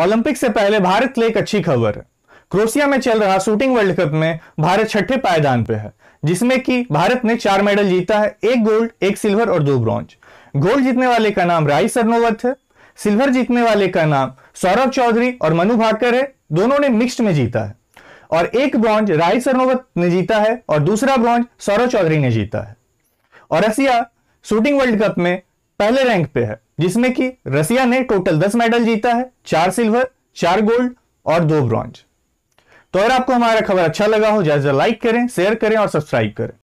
Olympic से पहले भारत के लिए एक अच्छी खबर है क्रोशिया में चल रहा शूटिंग वर्ल्ड कप में भारत छठे पायदान पे है जिसमें कि भारत ने चार मेडल जीता है एक गोल्ड एक सिल्वर और दो ब्रॉन्ज गोल्ड जीतने वाले का नाम राई सरनोवत है सिल्वर जीतने वाले का नाम सौरभ चौधरी और मनु भाकर है दोनों ने मिक्स्ड में जीता है और एक ब्रॉन्ज राय सरनोवत ने जीता है और दूसरा ब्रॉन्ज सौरभ चौधरी ने जीता है और रसिया शूटिंग वर्ल्ड कप में पहले रैंक पे है जिसमें कि रसिया ने टोटल दस मेडल जीता है चार सिल्वर चार गोल्ड और दो ब्रॉन्ज तो अगर आपको हमारा खबर अच्छा लगा हो जैसे लाइक करें शेयर करें और सब्सक्राइब करें